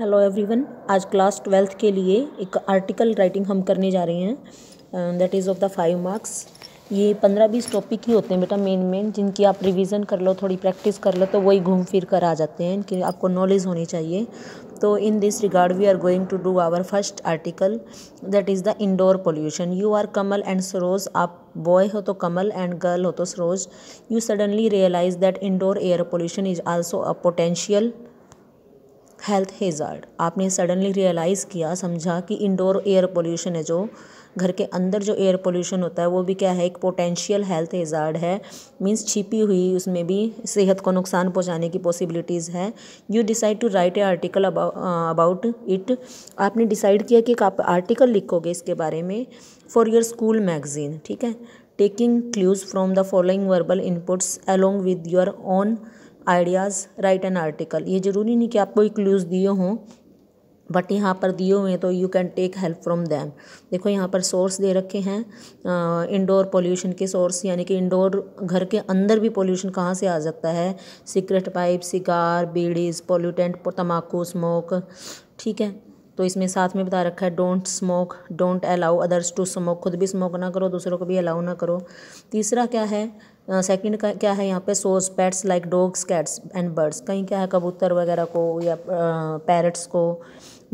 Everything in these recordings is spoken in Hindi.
हेलो एवरीवन आज क्लास ट्वेल्थ के लिए एक आर्टिकल राइटिंग हम करने जा रहे हैं that is of the five marks ये पंद्रह बीस टॉपिक ही होते हैं बेटा मेन मेन जिनकी आप रिवीजन कर लो थोड़ी प्रैक्टिस कर लो तो वही घूम फिर कर आ जाते हैं इनकी आपको नॉलेज होनी चाहिए तो in this regard we are going to do our first article that is the indoor pollution you are Kamal and Saroj आप बॉय हो तो कमल एंड गर्ल हो तो Saroj you suddenly realize that indoor air pollution is also a potential health hazard आपने सडनली रियलाइज़ किया समझा कि इंडोर एयर पोल्यूशन है जो घर के अंदर जो एयर पोल्यूशन होता है वो भी क्या है एक पोटेंशियल हेल्थ हेज़ार्ड है मींस छिपी हुई उसमें भी सेहत को नुकसान पहुंचाने की पॉसिबिलिटीज़ है you decide to write a article about it आपने डिसाइड किया कि एक आप आर्टिकल लिखोगे इसके बारे में फॉर योर स्कूल मैगज़ीन ठीक है taking clues from the following verbal inputs along with your own ideas write an article ये ज़रूरी नहीं कि आपको एक क्लूज़ दिए हों बट यहाँ पर दिए हुए हैं तो you can take help from them देखो यहाँ पर सोर्स दे रखे हैं इंडोर पोल्यूशन के सोर्स यानी कि इंडोर घर के अंदर भी पोल्यूशन कहाँ से आ सकता है cigarette pipe cigar bidis pollutant तम्बाकू स्मोक ठीक है तो इसमें साथ में बता रखा है don't smoke don't allow others to smoke खुद भी स्मोक ना करो दूसरों को भी अलाउ ना करो तीसरा क्या है सेकंड का क्या है यहाँ पे सोज pets like dogs cats and birds कहीं क्या है कबूतर वगैरह को या पैरट्स को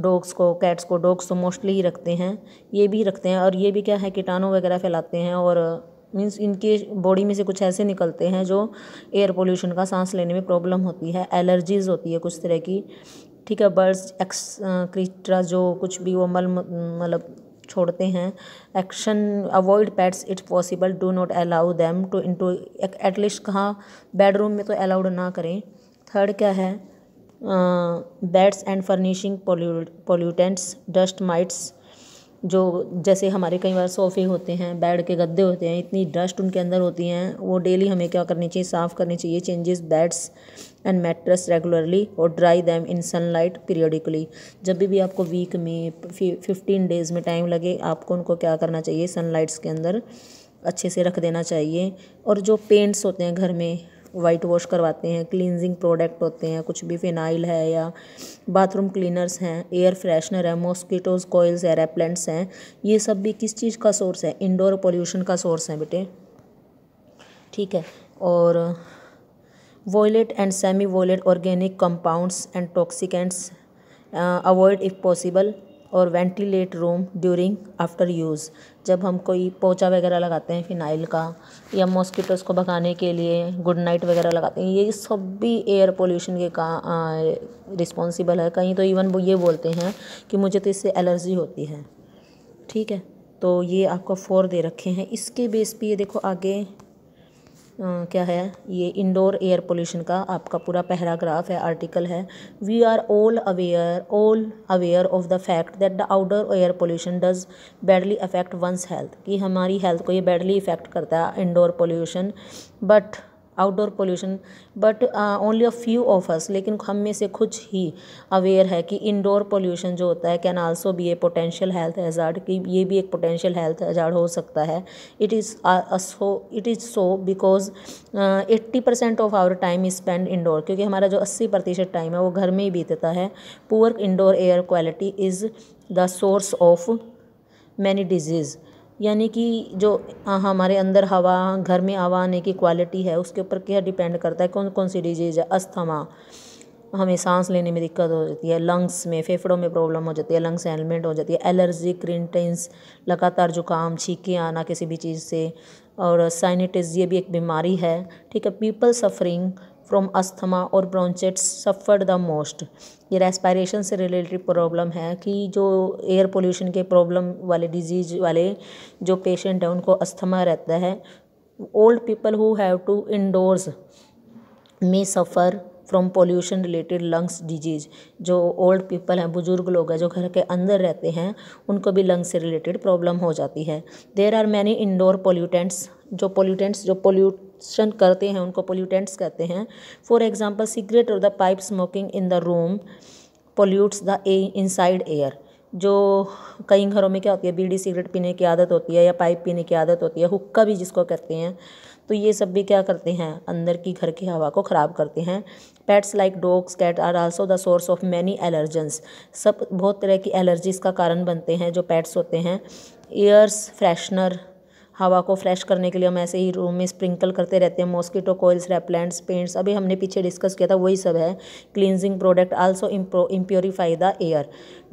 डॉग्स को कैट्स को डॉग्स तो मोस्टली ही रखते हैं ये भी रखते हैं और ये भी क्या है कीटाणु वगैरह फैलाते हैं और मीन्स इनके बॉडी में से कुछ ऐसे निकलते हैं जो एयर पोल्यूशन का सांस लेने में प्रॉब्लम होती है एलर्जीज़ होती है कुछ तरह की ठीक है बर्ड्स एक्स क्रीटरा जो कुछ भी वो मल मतलब छोड़ते हैं action avoid pets it's possible do not allow them to to at least कहाँ बेडरूम में तो अलाउड ना करें थर्ड क्या है beds and furnishing pollutants dust mites जो जैसे हमारे कई बार सोफ़े होते हैं बेड के गद्दे होते हैं इतनी डस्ट उनके अंदर होती हैं वो डेली हमें क्या करनी चाहिए साफ़ करनी चाहिए changes beds and mattress regularly और dry them in sunlight periodically जब भी आपको वीक में फिफ्टीन डेज़ में टाइम लगे आपको उनको क्या करना चाहिए सनलाइट्स के अंदर अच्छे से रख देना चाहिए और जो पेंट्स होते हैं घर में वाइट वॉश करवाते हैं क्लिनजिंग प्रोडक्ट होते हैं कुछ भी फिनाइल है या बाथरूम क्लीनर्स हैं एयर फ्रेशनर है मॉस्किटोज़ कोयल्स है रेपलेंट्स हैं ये सब भी किस चीज़ का सोर्स है इंडोर पोल्यूशन का सोर्स है बेटे ठीक है और volatile and semi volatile organic compounds and toxicants avoid if possible और ventilate room during after use जब हम कोई पोचा वगैरह लगाते हैं फ़िनाइल का या मॉस्किटोज़ को भगाने के लिए गुड नाइट वगैरह लगाते हैं ये सब भी एयर पोल्यूशन के का रिस्पॉन्सिबल है कहीं तो इवन वो ये बोलते हैं कि मुझे तो इससे एलर्जी होती है ठीक है तो ये आपको फोर दे रखे हैं इसके बेस पे ये देखो आगे क्या है ये इंडोर एयर पोल्यूशन का आपका पूरा पैराग्राफ है आर्टिकल है we are all aware all aware of the fact that the outdoor air pollution does badly affect one's health कि हमारी हेल्थ को ये बैडली इफेक्ट करता है indoor pollution but outdoor pollution but only a few of us लेकिन हम में से कुछ ही अवेयर है कि इंडोर पोल्यूशन जो होता है can also be a potential health hazard कि ये भी एक पोटेंशियल हेल्थ हैज़ार्ड हो सकता है it is so it is so because eighty percent of our time is spend indoor क्योंकि हमारा जो अस्सी प्रतिशत टाइम है वो घर में ही बीतता है poor indoor air quality is the source of many disease यानी कि जो हाँ, हमारे अंदर हवा घर में हवा आने की क्वालिटी है उसके ऊपर क्या डिपेंड करता है कौन कौन सी डिजीज़ है अस्थमा हमें सांस लेने में दिक्कत हो जाती है लंग्स में फेफड़ों में प्रॉब्लम हो जाती है लंग्स हेलमेट हो जाती है एलर्जी क्रिंटेंस लगातार जुकाम छीके आना किसी भी चीज़ से और साइनिटिस ये भी एक बीमारी है ठीक है पीपल सफरिंग फ्रॉम अस्थमा और ब्रॉन्चेट्स सफ़र्ड द मोस्ट ये रेस्पायरेशन से रिलेटेड प्रॉब्लम है कि जो एयर पोल्यूशन के प्रॉब्लम वाले डिजीज वाले जो पेशेंट हैं उनको अस्थमा रहता है old people who have to indoors may suffer from pollution related lungs disease जो ओल्ड पीपल हैं बुजुर्ग लोग हैं जो घर के अंदर रहते हैं उनको भी लंग्स से रिलेटेड प्रॉब्लम हो जाती है there are many indoor pollutants जो पोल्यूटेंट्स जो पोल्यूशन करते हैं उनको पोल्यूटेंट्स कहते हैं फॉर एग्जाम्पल सिगरेट और the pipe smoking in the room pollutes the a inside air जो कई घरों में क्या होती है बीड़ी सिगरेट पीने की आदत होती है या पाइप पीने की आदत होती है हुक्का भी जिसको कहते हैं तो ये सब भी क्या करते हैं अंदर की घर की हवा को ख़राब करते हैं pets like dogs cat are also the source of many allergens सब बहुत तरह की एलर्जीज़ का कारण बनते हैं जो पेट्स होते हैं ईयर्स फ्रेशनर हवा को फ्रेश करने के लिए हम ऐसे ही रूम में स्प्रिंकल करते रहते हैं मॉस्किटो कोयल्स रेपलेंट्स पेंट्स अभी हमने पीछे डिस्कस किया था वही सब है cleansing product also impurify the air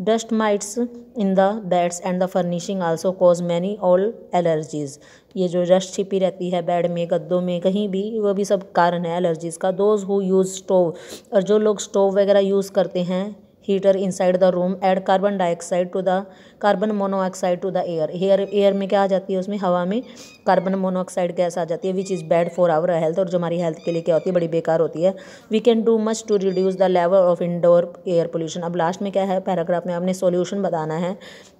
dust mites in the beds and the furnishing also cause many all allergies ये जो डस्ट छिपी रहती है बेड में गद्दों में कहीं भी वो भी सब कारण है एलर्जीज़ का दोज़ हु यूज़ स्टोव और जो लोग स्टोव वगैरह यूज़ करते हैं heater inside the room add carbon dioxide to the carbon monoxide to the air hair air में क्या आ जाती है उसमें हवा में कार्बन मोनोऑक्साइड गैस आ जाती है which is bad for our health और जो हमारी हेल्थ के लिए क्या होती है बड़ी बेकार होती है we can do much to reduce the level of indoor air pollution अब लास्ट में क्या है पैराग्राफ में आपने सोल्यूशन बताना है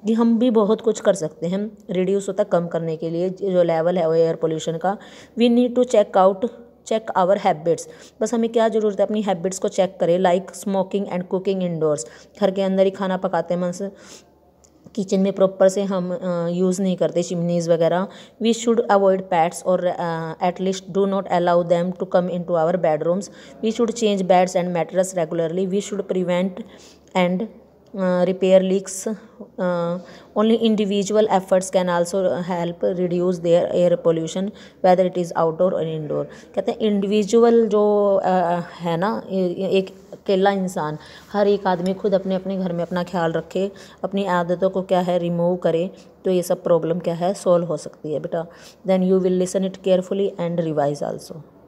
कि हम भी बहुत कुछ कर सकते हैं रिड्यूस होता कम करने के लिए जो लेवल है वो एयर पोल्यूशन का we need to check out check our habits बस हमें क्या ज़रूरत है अपनी हैबिट्स को चेक करें like smoking and cooking indoors घर के अंदर ही खाना पकाते हैं मन किचन में प्रॉपर से हम यूज़ नहीं करते चिमनीज़ वगैरह वी शुड अवॉइड पैट्स और at least do not allow them to come in to our bedrooms we should change beds and mattress regularly we should prevent and Uh, repair leaks uh, only individual efforts can also help reduce their air pollution whether it is outdoor or indoor कहते हैं इंडिविजुअल जो uh, है ना एक अकेला इंसान हर एक आदमी खुद अपने अपने घर में अपना ख्याल रखे अपनी आदतों को क्या है रिमूव करे तो ये सब प्रॉब्लम क्या है सॉल्व हो सकती है बेटा then you will listen it carefully and revise also